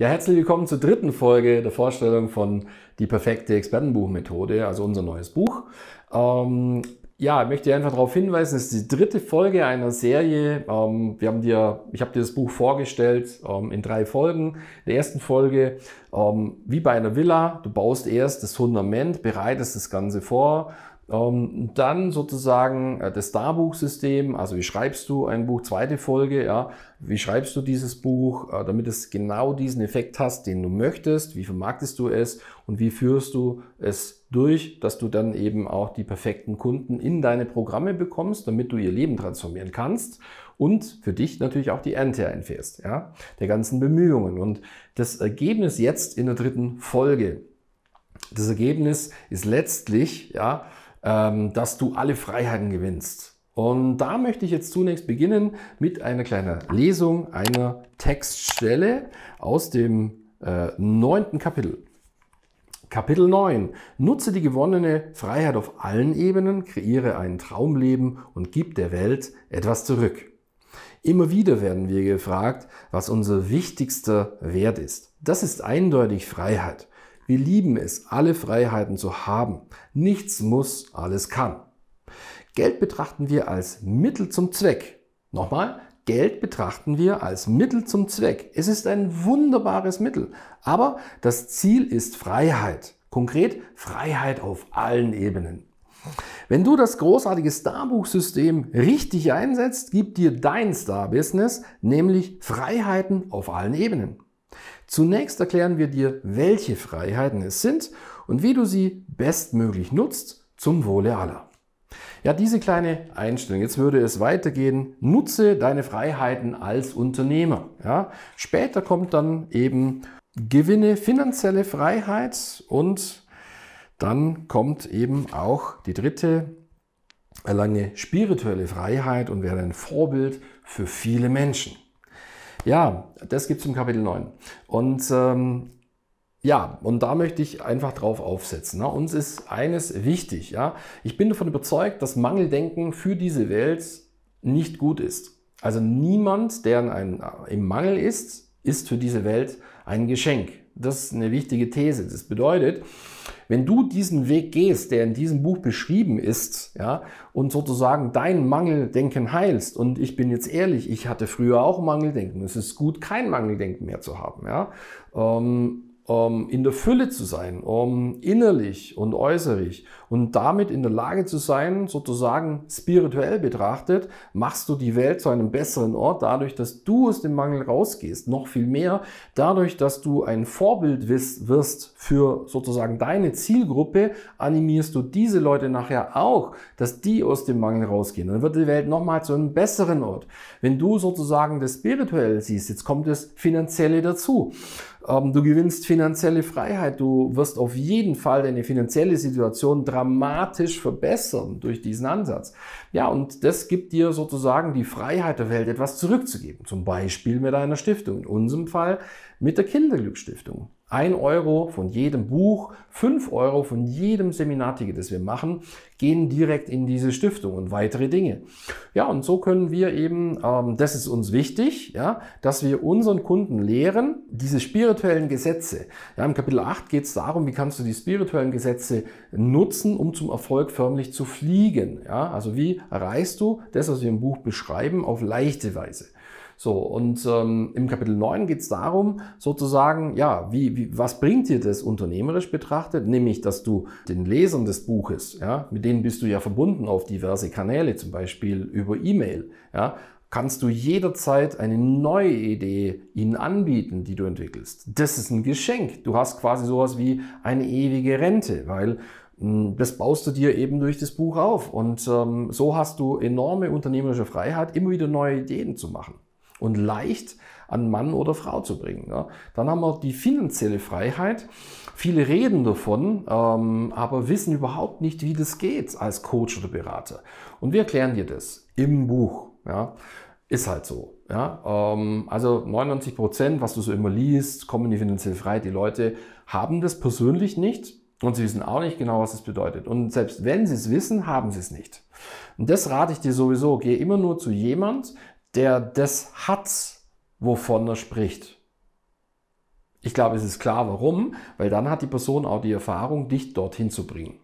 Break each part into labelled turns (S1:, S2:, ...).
S1: Ja, herzlich willkommen zur dritten Folge der Vorstellung von Die perfekte Expertenbuchmethode, also unser neues Buch. Ähm, ja, ich möchte einfach darauf hinweisen, es ist die dritte Folge einer Serie. Ähm, wir haben dir, ich habe dir das Buch vorgestellt ähm, in drei Folgen. In der ersten Folge, ähm, wie bei einer Villa, du baust erst das Fundament, bereitest das Ganze vor ähm, dann sozusagen äh, das Starbuch-System, also wie schreibst du ein Buch, zweite Folge, ja, wie schreibst du dieses Buch, äh, damit es genau diesen Effekt hast, den du möchtest, wie vermarktest du es und wie führst du es durch, dass du dann eben auch die perfekten Kunden in deine Programme bekommst, damit du ihr Leben transformieren kannst und für dich natürlich auch die Ernte einfährst, ja, der ganzen Bemühungen. Und das Ergebnis jetzt in der dritten Folge, das Ergebnis ist letztlich, ja, ähm, dass du alle Freiheiten gewinnst. Und da möchte ich jetzt zunächst beginnen mit einer kleinen Lesung einer Textstelle aus dem äh, neunten Kapitel. Kapitel 9. Nutze die gewonnene Freiheit auf allen Ebenen, kreiere ein Traumleben und gib der Welt etwas zurück. Immer wieder werden wir gefragt, was unser wichtigster Wert ist. Das ist eindeutig Freiheit. Wir lieben es, alle Freiheiten zu haben. Nichts muss, alles kann. Geld betrachten wir als Mittel zum Zweck. Nochmal, Geld betrachten wir als Mittel zum Zweck. Es ist ein wunderbares Mittel, aber das Ziel ist Freiheit. Konkret Freiheit auf allen Ebenen. Wenn du das großartige Starbucks-System richtig einsetzt, gibt dir dein Star-Business nämlich Freiheiten auf allen Ebenen. Zunächst erklären wir dir, welche Freiheiten es sind und wie du sie bestmöglich nutzt zum Wohle aller. Ja, diese kleine Einstellung. Jetzt würde es weitergehen. Nutze deine Freiheiten als Unternehmer. Ja, später kommt dann eben Gewinne, finanzielle Freiheit und dann kommt eben auch die dritte, erlange spirituelle Freiheit und werde ein Vorbild für viele Menschen. Ja, das gibt es im Kapitel 9. Und ähm, ja, und da möchte ich einfach drauf aufsetzen. Ne? Uns ist eines wichtig. Ja? Ich bin davon überzeugt, dass Mangeldenken für diese Welt nicht gut ist. Also niemand, der ein, im Mangel ist, ist für diese Welt ein Geschenk. Das ist eine wichtige These. Das bedeutet, wenn du diesen Weg gehst, der in diesem Buch beschrieben ist, ja, und sozusagen dein Mangeldenken heilst, und ich bin jetzt ehrlich, ich hatte früher auch Mangeldenken, es ist gut, kein Mangeldenken mehr zu haben, ja, ähm, um ähm, in der Fülle zu sein, um ähm, innerlich und äußerlich und damit in der Lage zu sein, sozusagen spirituell betrachtet, machst du die Welt zu einem besseren Ort dadurch, dass du aus dem Mangel rausgehst, noch viel mehr dadurch, dass du ein Vorbild wirst für sozusagen deine Zielgruppe, animierst du diese Leute nachher auch, dass die aus dem Mangel rausgehen. Dann wird die Welt nochmal zu einem besseren Ort. Wenn du sozusagen das spirituell siehst, jetzt kommt das finanzielle dazu. Ähm, du gewinnst finanzielle Freiheit. Du wirst auf jeden Fall deine finanzielle Situation dramatisch verbessern durch diesen Ansatz. Ja, und das gibt dir sozusagen die Freiheit der Welt, etwas zurückzugeben. Zum Beispiel mit einer Stiftung. In unserem Fall mit der Kinderglücksstiftung. 1 Euro von jedem Buch, 5 Euro von jedem Seminarticket, das wir machen, gehen direkt in diese Stiftung und weitere Dinge. Ja, und so können wir eben, ähm, das ist uns wichtig, ja, dass wir unseren Kunden lehren, diese spirituellen Gesetze. Ja, Im Kapitel 8 geht es darum, wie kannst du die spirituellen Gesetze nutzen, um zum Erfolg förmlich zu fliegen. Ja, also wie erreichst du das, was wir im Buch beschreiben, auf leichte Weise. So, und ähm, im Kapitel 9 geht es darum, sozusagen, ja, wie, wie, was bringt dir das unternehmerisch betrachtet? Nämlich, dass du den Lesern des Buches, ja, mit denen bist du ja verbunden auf diverse Kanäle, zum Beispiel über E-Mail, ja, kannst du jederzeit eine neue Idee ihnen anbieten, die du entwickelst. Das ist ein Geschenk. Du hast quasi sowas wie eine ewige Rente, weil hm, das baust du dir eben durch das Buch auf. Und ähm, so hast du enorme unternehmerische Freiheit, immer wieder neue Ideen zu machen und leicht an Mann oder Frau zu bringen. Ja. Dann haben wir die finanzielle Freiheit. Viele reden davon, ähm, aber wissen überhaupt nicht, wie das geht als Coach oder Berater. Und wir erklären dir das im Buch. Ja. Ist halt so. Ja, ähm, also 99 Prozent, was du so immer liest, kommen in die finanzielle Freiheit. Die Leute haben das persönlich nicht und sie wissen auch nicht genau, was es bedeutet. Und selbst wenn sie es wissen, haben sie es nicht. Und das rate ich dir sowieso. Geh immer nur zu jemand, der das hat, wovon er spricht. Ich glaube, es ist klar, warum, weil dann hat die Person auch die Erfahrung, dich dorthin zu bringen.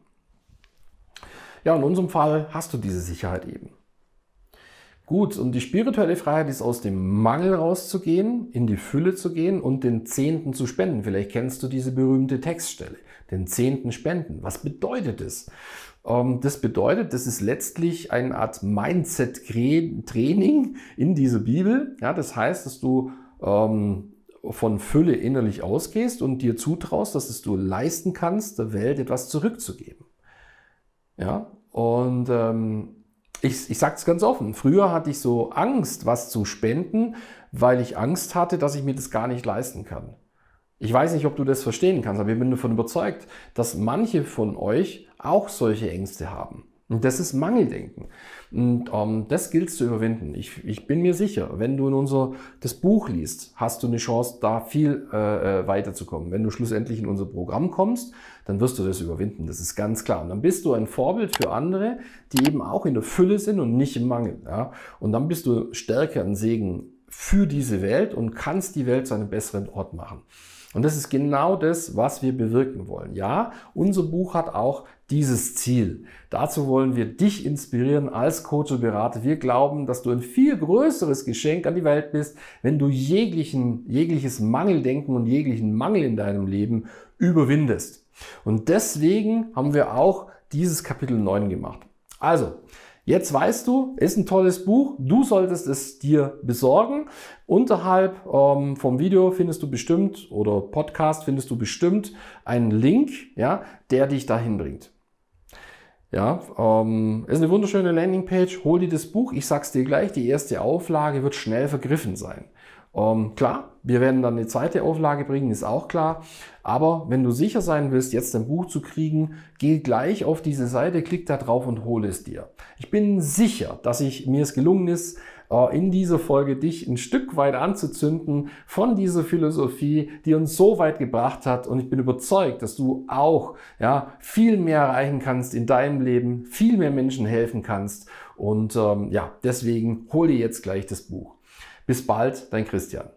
S1: Ja, in unserem Fall hast du diese Sicherheit eben. Gut, und die spirituelle Freiheit ist aus dem Mangel rauszugehen, in die Fülle zu gehen und den Zehnten zu spenden. Vielleicht kennst du diese berühmte Textstelle, den Zehnten spenden. Was bedeutet das? Ähm, das bedeutet, das ist letztlich eine Art Mindset-Training in dieser Bibel. Ja, das heißt, dass du ähm, von Fülle innerlich ausgehst und dir zutraust, dass es du leisten kannst, der Welt etwas zurückzugeben. Ja, und ähm, ich, ich sage es ganz offen, früher hatte ich so Angst, was zu spenden, weil ich Angst hatte, dass ich mir das gar nicht leisten kann. Ich weiß nicht, ob du das verstehen kannst, aber ich bin davon überzeugt, dass manche von euch auch solche Ängste haben. Und das ist Mangeldenken. Und ähm, das gilt zu überwinden. Ich, ich bin mir sicher, wenn du in unser das Buch liest, hast du eine Chance, da viel äh, äh, weiterzukommen. Wenn du schlussendlich in unser Programm kommst, dann wirst du das überwinden. Das ist ganz klar. Und dann bist du ein Vorbild für andere, die eben auch in der Fülle sind und nicht im Mangel. Ja? Und dann bist du stärker ein Segen für diese Welt und kannst die Welt zu einem besseren Ort machen. Und das ist genau das, was wir bewirken wollen. Ja, unser Buch hat auch dieses Ziel. Dazu wollen wir dich inspirieren als Coach und Berater. Wir glauben, dass du ein viel größeres Geschenk an die Welt bist, wenn du jeglichen, jegliches Mangeldenken und jeglichen Mangel in deinem Leben überwindest. Und deswegen haben wir auch dieses Kapitel 9 gemacht. Also, Jetzt weißt du, ist ein tolles Buch, du solltest es dir besorgen. Unterhalb ähm, vom Video findest du bestimmt oder Podcast findest du bestimmt einen Link, ja, der dich dahin bringt. Ja, ähm, ist eine wunderschöne Landingpage. Hol dir das Buch. Ich sag's dir gleich, die erste Auflage wird schnell vergriffen sein. Ähm, klar, wir werden dann eine zweite Auflage bringen, ist auch klar. Aber wenn du sicher sein willst, jetzt ein Buch zu kriegen, geh gleich auf diese Seite, klick da drauf und hole es dir. Ich bin sicher, dass ich, mir es gelungen ist, äh, in dieser Folge dich ein Stück weit anzuzünden von dieser Philosophie, die uns so weit gebracht hat. Und ich bin überzeugt, dass du auch ja, viel mehr erreichen kannst in deinem Leben, viel mehr Menschen helfen kannst. Und ähm, ja, deswegen hole dir jetzt gleich das Buch. Bis bald, dein Christian.